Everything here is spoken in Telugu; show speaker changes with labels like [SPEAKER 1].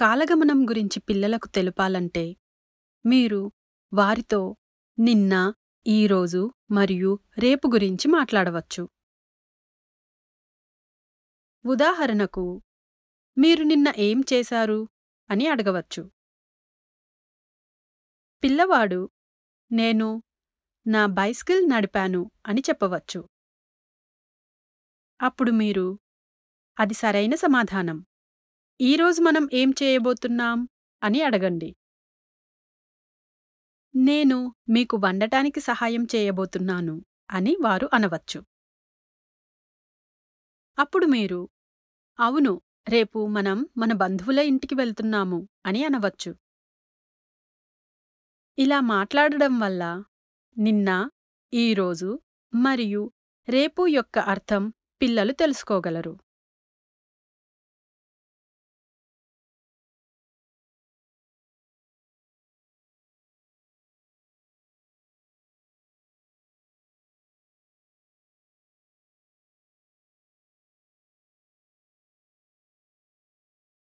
[SPEAKER 1] కాలగమనం గురించి పిల్లలకు తెలుపాలంటే మీరు వారితో నిన్న ఈరోజు మరియు రేపు గురించి మాట్లాడవచ్చు ఉదాహరణకు మీరు నిన్న ఏం చేశారు అని అడగవచ్చు పిల్లవాడు నేను నా బైస్కిల్ నడిపాను అని చెప్పవచ్చు అప్పుడు మీరు అది సరైన సమాధానం ఈరోజు మనం ఏం చేయబోతున్నాం అని అడగండి నేను మీకు వండటానికి సహాయం చేయబోతున్నాను అని వారు అనవచ్చు అప్పుడు మీరు అవును రేపు మనం మన బంధువుల ఇంటికి వెళ్తున్నాము అని అనవచ్చు ఇలా మాట్లాడడం వల్ల నిన్న ఈరోజు మరియు రేపు యొక్క అర్థం పిల్లలు తెలుసుకోగలరు